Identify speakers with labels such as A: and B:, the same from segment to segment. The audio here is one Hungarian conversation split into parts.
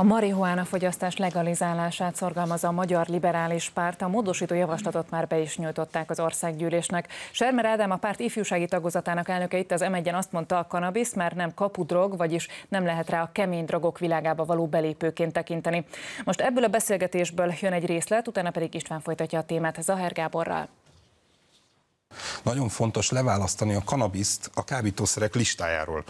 A: A marihuána fogyasztás legalizálását szorgalmazza a Magyar Liberális Párt. A módosító javaslatot már be is nyújtották az országgyűlésnek. Sermer Ádám a párt ifjúsági tagozatának elnöke itt az m azt mondta, a kanabisz már nem kapudrog, vagyis nem lehet rá a kemény drogok világába való belépőként tekinteni. Most ebből a beszélgetésből jön egy részlet, utána pedig István folytatja a témát Zaher Gáborral.
B: Nagyon fontos leválasztani a kanabiszt a kábítószerek listájáról.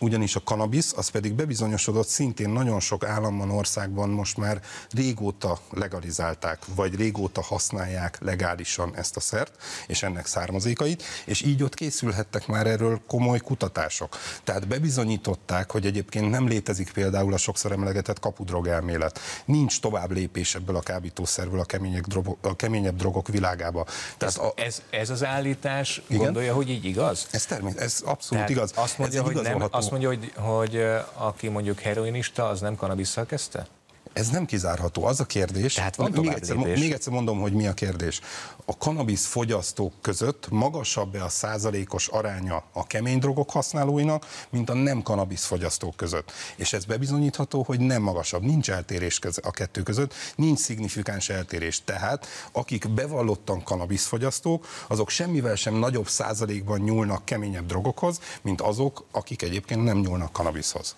B: Ugyanis a kanabisz, az pedig bebizonyosodott szintén nagyon sok államban, országban most már régóta legalizálták, vagy régóta használják legálisan ezt a szert, és ennek származékait, és így ott készülhettek már erről komoly kutatások. Tehát bebizonyították, hogy egyébként nem létezik például a sokszor emlegetett kapudrog elmélet. Nincs tovább lépés ebből a kábítószerből a keményebb, drogok, a keményebb drogok világába. Tehát ez, a, ez,
C: ez az állítás Igen? gondolja, hogy
B: így igaz? Ez természetesen, ez abszolút Tehát igaz. Azt mondja, ez hogy nem, azt mondja
C: hogy, hogy aki mondjuk heroinista, az nem
B: kanabisszal kezdte? Ez nem kizárható, az a kérdés. Tehát van még, egyszer, még egyszer mondom, hogy mi a kérdés. A kanabisz fogyasztók között magasabb-e a százalékos aránya a kemény drogok használóinak, mint a nem kanabisz fogyasztók között? És ez bebizonyítható, hogy nem magasabb, nincs eltérés a kettő között, nincs szignifikáns eltérés. Tehát akik bevallottan kanabisz fogyasztók, azok semmivel sem nagyobb százalékban nyúlnak keményebb drogokhoz, mint azok, akik egyébként nem nyúlnak kanabiszhoz.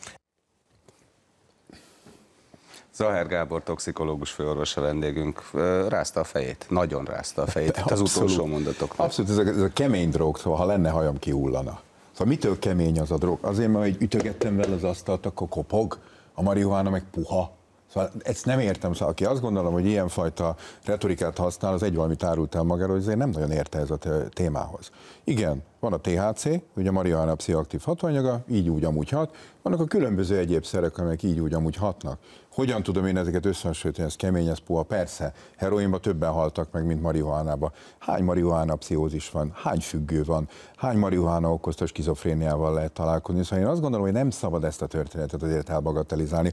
C: Zahár Gábor toxikológus főorvos a vendégünk, rázta a fejét,
A: nagyon rázta a fejét, hát az utolsó mondatok. Abszolút, ez a, ez a kemény drog, szóval ha lenne hajam, kiullana. Szóval mitől kemény az a drog? Azért, mert hogy ütögettem vele az asztalt, akkor kopog, a marihuána meg puha, Szóval ezt nem értem, szóval aki azt gondolom, hogy ilyenfajta retorikát használ, az egy valamit árult el magáról, hogy azért nem nagyon érte ez a témához. Igen, van a THC, ugye a marihuana pszichoaktív hatóanyaga, így úgy amúgy hat, vannak a különböző egyéb szerek, amelyek így úgy amúgy hatnak. Hogyan tudom én ezeket összehasonlítani, ez kemény, ez puha? Persze, heroinba többen haltak meg, mint marihuánába. Hány marihuána pszichózis van, hány függő van, hány marihuána okozta skizofréniával lehet találkozni, szóval én azt gondolom, hogy nem szabad ezt a történetet azért elbagatelizálni.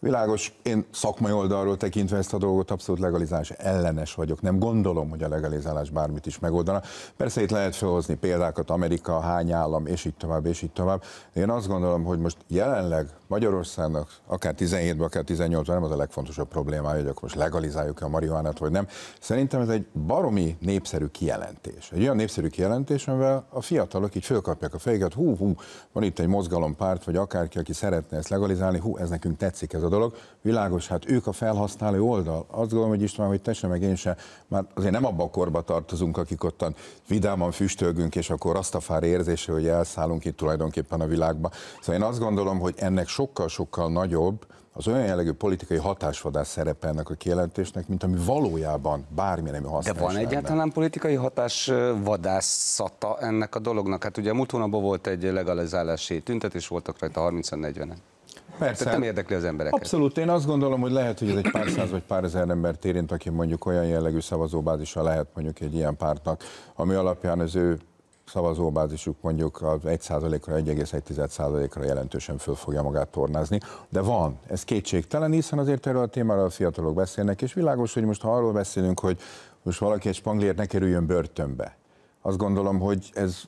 A: Világos, én szakmai oldalról tekintve ezt a dolgot abszolút legalizálás ellenes vagyok. Nem gondolom, hogy a legalizálás bármit is megoldana. Persze itt lehet felhozni példákat, Amerika, hány állam, és így tovább, és így tovább. Én azt gondolom, hogy most jelenleg Magyarországnak akár 17-ben, akár 18-ban nem az a legfontosabb problémája, hogy akkor most legalizáljuk-e a marihuánát, vagy nem. Szerintem ez egy baromi népszerű kijelentés. Egy olyan népszerű kijelentés, amivel a fiatalok így fölkapják a fejüket, hú, hú, van itt egy mozgalompárt, vagy akárki, aki szeretne ezt legalizálni, hú, ez nekünk tetszik ez a dolog. Világos, hát ők a felhasználó oldal. Azt gondolom, hogy István, hogy te sem, meg én sem, már azért nem abba a korba tartozunk, akik ottan vidáman füstölgünk, és akkor azt a fár érzése, hogy elszállunk itt tulajdonképpen a világba. Szóval én azt gondolom, hogy ennek sokkal-sokkal nagyobb az olyan jellegű politikai hatásvadász szerepe ennek a kijelentésnek, mint ami valójában bármi nem hasznos. De van lenne. egyáltalán
C: politikai hatásvadászata ennek a dolognak? Hát ugye múlt hónapban volt egy legalizálási tüntetés, voltak rajta 30-40-en. Persze. Tehát nem érdekli az embereket.
A: Abszolút, én azt gondolom, hogy lehet, hogy ez egy pár száz vagy pár ezer ember érint, aki mondjuk olyan jellegű szavazóbázisa lehet mondjuk egy ilyen pártnak, ami alapján az ő szavazóbázisuk mondjuk az 1%-ra, 1,1%-ra jelentősen föl fogja magát tornázni. De van, ez kétségtelen, hiszen azért erről a témáról a fiatalok beszélnek, és világos, hogy most ha arról beszélünk, hogy most valaki egy spanglért ne kerüljön börtönbe, azt gondolom, hogy ez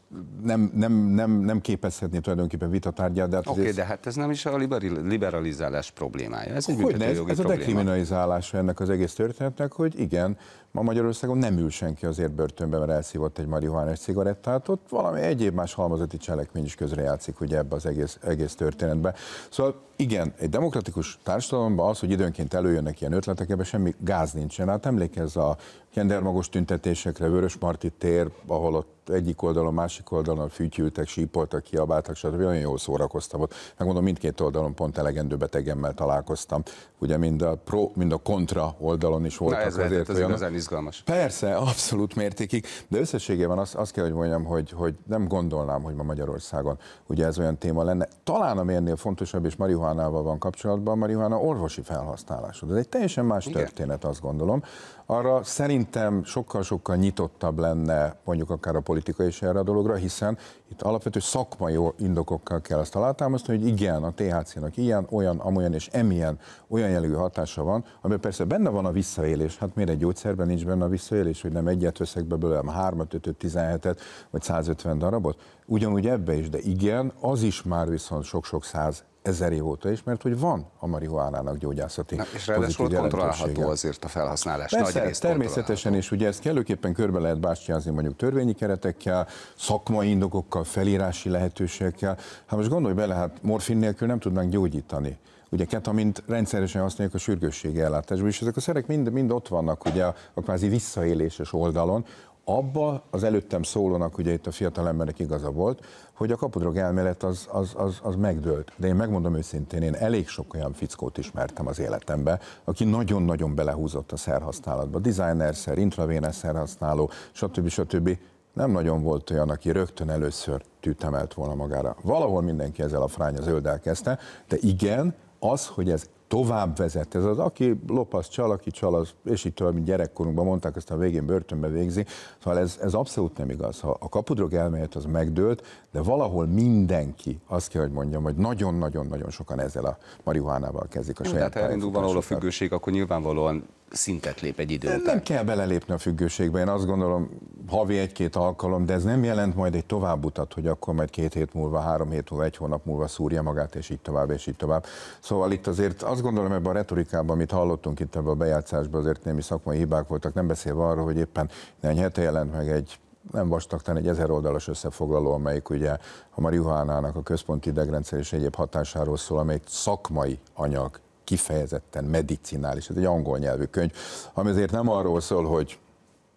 A: nem, nem, nem, nem képezhetné tulajdonképpen vitatárgyát. De hát Oké, okay, ez... de
C: hát ez nem is a liberalizálás problémája. Ez, egy ne, ez, ez probléma. a
A: dekriminalizálása ennek az egész történetnek, hogy igen, ma Magyarországon nem ül senki azért börtönbe, mert elszívott egy marihuánás cigarettát, ott valami egyéb más halmazati cselekmény is közrejátszik ugye ebbe az egész, egész történetbe. Szóval igen, egy demokratikus társadalomban az, hogy időnként előjönnek ilyen ötletek, ebben semmi gáz nincsen. Hát emlékezz a kendermagos tüntetésekre, vörös Marti tér, a Alaholot egyik oldalon, másik oldalon fűtyültek, sípoltak, kiabáltak, stb. Nagyon jól szórakoztam ott. Megmondom, mindkét oldalon pont elegendő betegemmel találkoztam. Ugye mind a pro, mind a kontra oldalon is voltak Na ez azért az olyan... igazán izgalmas. Persze, abszolút mértékig, de összességében azt, azt kell, hogy mondjam, hogy, hogy nem gondolnám, hogy ma Magyarországon ugye ez olyan téma lenne. Talán a mérnél fontosabb, és marihuánával van kapcsolatban, marihuána orvosi felhasználásod. Ez egy teljesen más Igen. történet, azt gondolom. Arra szerintem sokkal-sokkal nyitottabb lenne mondjuk akár a politika is erre a dologra, hiszen itt alapvető szakmai indokokkal kell azt alátámasztani, hogy igen, a THC-nak ilyen, olyan, amolyan és emilyen olyan jellegű hatása van, amiben persze benne van a visszaélés. Hát miért egy gyógyszerben nincs benne a visszaélés, hogy nem egyet veszek be belőlem, hármat, ötöt, tizenhetet, vagy 150 darabot? Ugyanúgy ebbe is, de igen, az is már viszont sok-sok száz ezer év óta is, mert hogy van a marihuánának gyógyászati Na, És ráadásul kontrollálható azért a felhasználás. Persze, nagy részt természetesen, és ugye ezt kellőképpen körbe lehet bástyázni mondjuk törvényi keretekkel, szakmai indokokkal, felírási lehetőségekkel. Hát most gondolj bele, hát morfin nélkül nem tudnánk gyógyítani ugye ketamint rendszeresen használjuk a sürgősségi ellátásban, és ezek a szerek mind, mind ott vannak ugye a, a kvázi visszaéléses oldalon, abba az előttem szólónak, ugye itt a fiatal embernek igaza volt, hogy a kapudrog elmélet az, az, az, az megdőlt. De én megmondom őszintén, én elég sok olyan fickót ismertem az életembe, aki nagyon-nagyon belehúzott a szerhasználatba. Designerszer, intravénes szerhasználó, stb. stb. Nem nagyon volt olyan, aki rögtön először tűtemelt volna magára. Valahol mindenki ezzel a fránya zöldel kezdte, de igen, az, hogy ez tovább vezet. Ez az, aki az csal, aki csal, az, és itt tovább, mint gyerekkorunkban mondták, aztán a végén börtönbe végzi. Szóval ez, ez abszolút nem igaz. Ha a kapudrog elmélet az megdőlt, de valahol mindenki, azt kell, hogy mondjam, hogy nagyon-nagyon-nagyon sokan ezzel a marihuánával kezdik a saját Tehát elindul valahol a
C: függőség, akkor nyilvánvalóan szintet lép egy idő után.
A: Nem kell belelépni a függőségbe, én azt gondolom havi egy-két alkalom, de ez nem jelent majd egy továbbutat, hogy akkor majd két hét múlva, három hét múlva, egy hónap múlva szúrja magát, és így tovább, és így tovább. Szóval itt azért azt gondolom ebben a retorikában, amit hallottunk itt ebben a bejátszásban, azért némi szakmai hibák voltak, nem beszélve arról, hogy éppen néhány hete jelent meg egy nem vastagtán egy ezer oldalas összefoglaló, amelyik ugye a marihuánának a központi idegrendszer és egyéb hatásáról szól, amely egy szakmai anyag, kifejezetten medicinális, ez egy angol nyelvű könyv, ami azért nem arról szól, hogy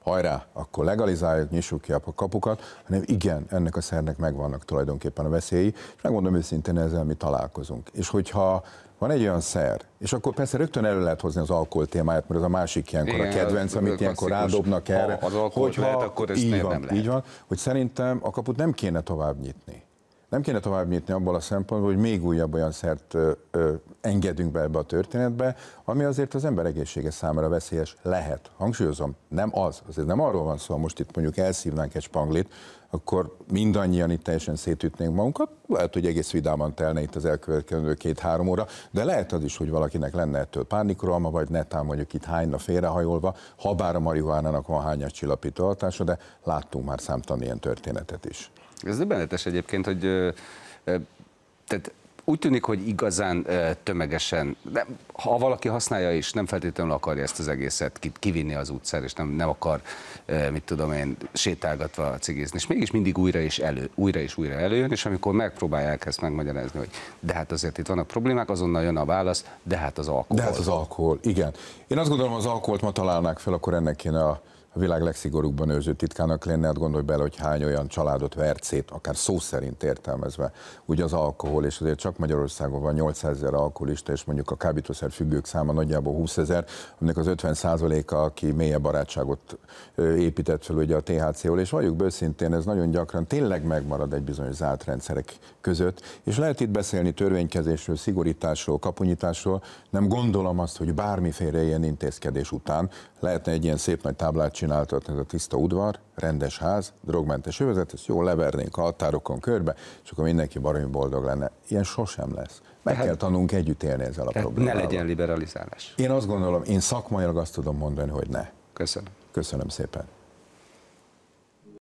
A: hajrá, akkor legalizáljuk, nyissuk ki a kapukat, hanem igen, ennek a szernek megvannak tulajdonképpen a veszélyi, és megmondom őszintén, ezzel mi találkozunk. És hogyha van egy olyan szer, és akkor persze rögtön elő lehet hozni az alkohol témáját, mert az a másik ilyenkor Igen, a kedvenc, az, amit ilyenkor rádobnak erre. Ha az alkohol hogyha, lehet, akkor ez így van, nem lehet. Így van, hogy szerintem a kaput nem kéne tovább nyitni. Nem kéne tovább nyitni abból a szempontból, hogy még újabb olyan szert ö, ö, engedünk be ebbe a történetbe, ami azért az ember egészsége számára veszélyes lehet. Hangsúlyozom, nem az, azért nem arról van szó, most itt mondjuk elszívnánk egy spanglit, akkor mindannyian itt teljesen szétütnénk magunkat, lehet, hogy egész vidáman telne itt az elkövetkező két-három óra, de lehet az is, hogy valakinek lenne ettől pánikrolma, vagy netán mondjuk itt hányna félrehajolva, ha bár a marihuánának van hányas csillapító hatása, de láttunk már számtalan ilyen történetet is.
C: Ez döbbenetes egyébként, hogy tehát úgy tűnik, hogy igazán tömegesen, de ha valaki használja is, nem feltétlenül akarja ezt az egészet kivinni az utcára, és nem, nem akar, mit tudom én, sétálgatva cigizni, és mégis mindig újra és, elő, újra és újra előjön, és amikor megpróbálják ezt megmagyarázni, hogy de hát azért itt vannak problémák, azonnal jön a válasz, de hát
A: az alkohol. De hát az alkohol, igen. Én azt gondolom, az alkoholt ma találnák fel, akkor ennek kéne a a világ legszigorúbban őrző titkának lenne, hát gondolj bele, hogy hány olyan családot vert szét, akár szó szerint értelmezve, ugye az alkohol, és azért csak Magyarországon van 800 ezer alkoholista, és mondjuk a kábítószer függők száma nagyjából 20 ezer, aminek az 50 a aki mélyebb barátságot épített fel ugye a thc ol és valljuk be őszintén, ez nagyon gyakran tényleg megmarad egy bizonyos zárt rendszerek között, és lehet itt beszélni törvénykezésről, szigorításról, kapunyításról, nem gondolom azt, hogy bármiféle ilyen intézkedés után lehetne egy ilyen szép nagy táblát csináltatni, ez a tiszta udvar, rendes ház, drogmentes övezet, ezt jól levernénk a határokon körbe, és akkor mindenki baromi boldog lenne. Ilyen sosem lesz. Meg tehát, kell tanulnunk együtt élni ezzel a problémával. Ne legyen liberalizálás. Én azt gondolom, én szakmailag azt tudom mondani, hogy ne. Köszönöm. Köszönöm szépen.